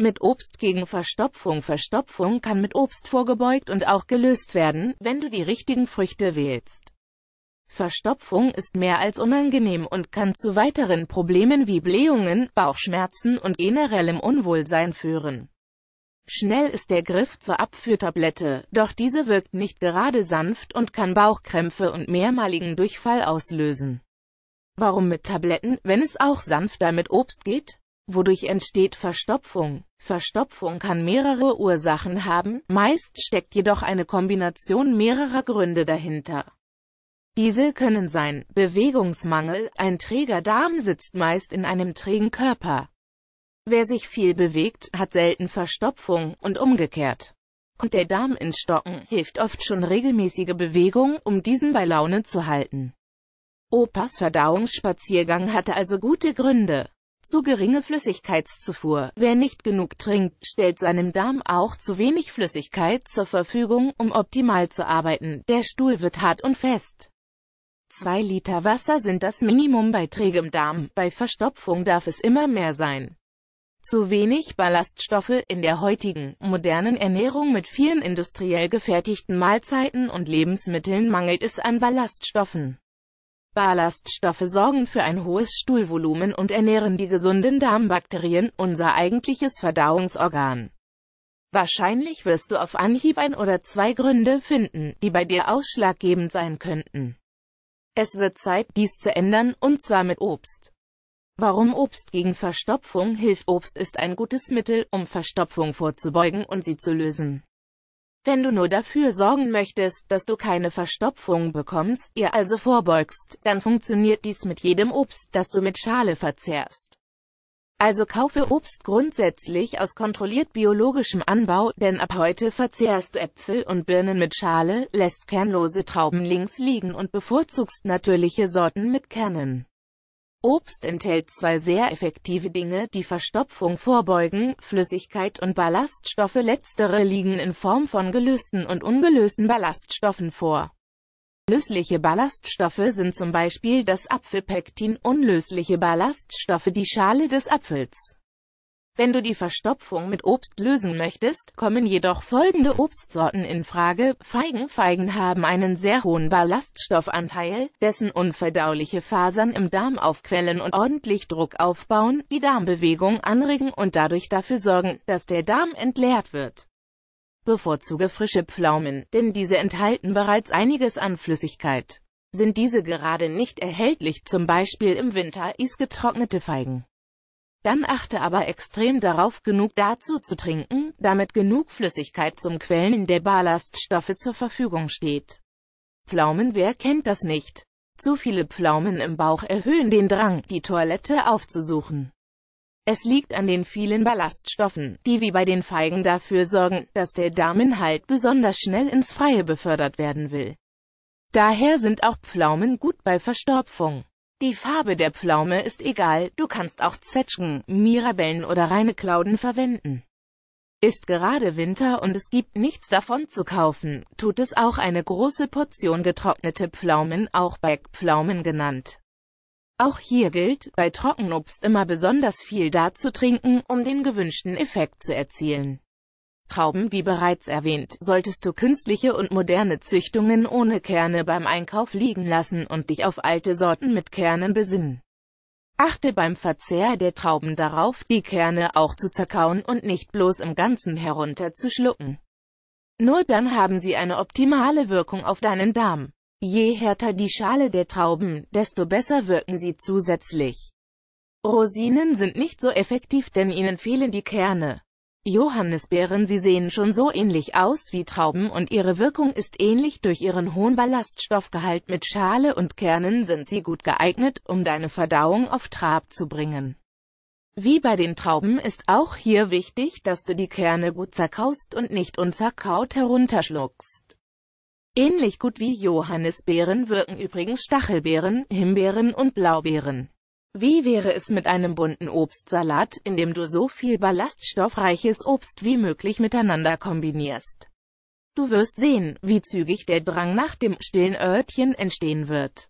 Mit Obst gegen Verstopfung Verstopfung kann mit Obst vorgebeugt und auch gelöst werden, wenn du die richtigen Früchte wählst. Verstopfung ist mehr als unangenehm und kann zu weiteren Problemen wie Blähungen, Bauchschmerzen und generellem Unwohlsein führen. Schnell ist der Griff zur Abführtablette, doch diese wirkt nicht gerade sanft und kann Bauchkrämpfe und mehrmaligen Durchfall auslösen. Warum mit Tabletten, wenn es auch sanfter mit Obst geht? Wodurch entsteht Verstopfung? Verstopfung kann mehrere Ursachen haben, meist steckt jedoch eine Kombination mehrerer Gründe dahinter. Diese können sein Bewegungsmangel, ein träger Darm sitzt meist in einem trägen Körper. Wer sich viel bewegt, hat selten Verstopfung und umgekehrt. Kommt der Darm ins Stocken, hilft oft schon regelmäßige Bewegung, um diesen bei Laune zu halten. Opas Verdauungsspaziergang hatte also gute Gründe zu geringe Flüssigkeitszufuhr. Wer nicht genug trinkt, stellt seinem Darm auch zu wenig Flüssigkeit zur Verfügung, um optimal zu arbeiten. Der Stuhl wird hart und fest. 2 Liter Wasser sind das Minimum bei trägem Darm, bei Verstopfung darf es immer mehr sein. Zu wenig Ballaststoffe in der heutigen, modernen Ernährung mit vielen industriell gefertigten Mahlzeiten und Lebensmitteln mangelt es an Ballaststoffen. Ballaststoffe sorgen für ein hohes Stuhlvolumen und ernähren die gesunden Darmbakterien, unser eigentliches Verdauungsorgan. Wahrscheinlich wirst du auf Anhieb ein oder zwei Gründe finden, die bei dir ausschlaggebend sein könnten. Es wird Zeit, dies zu ändern, und zwar mit Obst. Warum Obst gegen Verstopfung hilft Obst ist ein gutes Mittel, um Verstopfung vorzubeugen und sie zu lösen. Wenn du nur dafür sorgen möchtest, dass du keine Verstopfung bekommst, ihr also vorbeugst, dann funktioniert dies mit jedem Obst, das du mit Schale verzehrst. Also kaufe Obst grundsätzlich aus kontrolliert biologischem Anbau, denn ab heute verzehrst du Äpfel und Birnen mit Schale, lässt kernlose Trauben links liegen und bevorzugst natürliche Sorten mit Kernen. Obst enthält zwei sehr effektive Dinge, die Verstopfung vorbeugen, Flüssigkeit und Ballaststoffe. Letztere liegen in Form von gelösten und ungelösten Ballaststoffen vor. Lösliche Ballaststoffe sind zum Beispiel das Apfelpektin, unlösliche Ballaststoffe die Schale des Apfels. Wenn du die Verstopfung mit Obst lösen möchtest, kommen jedoch folgende Obstsorten in Frage. Feigen Feigen haben einen sehr hohen Ballaststoffanteil, dessen unverdauliche Fasern im Darm aufquellen und ordentlich Druck aufbauen, die Darmbewegung anregen und dadurch dafür sorgen, dass der Darm entleert wird. Bevorzuge frische Pflaumen, denn diese enthalten bereits einiges an Flüssigkeit. Sind diese gerade nicht erhältlich, zum Beispiel im Winter, is getrocknete Feigen. Dann achte aber extrem darauf, genug dazu zu trinken, damit genug Flüssigkeit zum Quellen der Ballaststoffe zur Verfügung steht. Pflaumen, wer kennt das nicht? Zu viele Pflaumen im Bauch erhöhen den Drang, die Toilette aufzusuchen. Es liegt an den vielen Ballaststoffen, die wie bei den Feigen dafür sorgen, dass der Darminhalt besonders schnell ins Freie befördert werden will. Daher sind auch Pflaumen gut bei Verstopfung. Die Farbe der Pflaume ist egal, du kannst auch Zwetschgen, Mirabellen oder reine Klauden verwenden. Ist gerade Winter und es gibt nichts davon zu kaufen, tut es auch eine große Portion getrocknete Pflaumen, auch Backpflaumen genannt. Auch hier gilt, bei Trockenobst immer besonders viel dazu trinken, um den gewünschten Effekt zu erzielen. Trauben wie bereits erwähnt, solltest du künstliche und moderne Züchtungen ohne Kerne beim Einkauf liegen lassen und dich auf alte Sorten mit Kernen besinnen. Achte beim Verzehr der Trauben darauf, die Kerne auch zu zerkauen und nicht bloß im Ganzen herunterzuschlucken. Nur dann haben sie eine optimale Wirkung auf deinen Darm. Je härter die Schale der Trauben, desto besser wirken sie zusätzlich. Rosinen sind nicht so effektiv, denn ihnen fehlen die Kerne. Johannisbeeren Sie sehen schon so ähnlich aus wie Trauben und ihre Wirkung ist ähnlich. Durch ihren hohen Ballaststoffgehalt mit Schale und Kernen sind sie gut geeignet, um deine Verdauung auf Trab zu bringen. Wie bei den Trauben ist auch hier wichtig, dass du die Kerne gut zerkaust und nicht unzerkaut herunterschluckst. Ähnlich gut wie Johannisbeeren wirken übrigens Stachelbeeren, Himbeeren und Blaubeeren. Wie wäre es mit einem bunten Obstsalat, in dem du so viel ballaststoffreiches Obst wie möglich miteinander kombinierst? Du wirst sehen, wie zügig der Drang nach dem stillen Örtchen entstehen wird.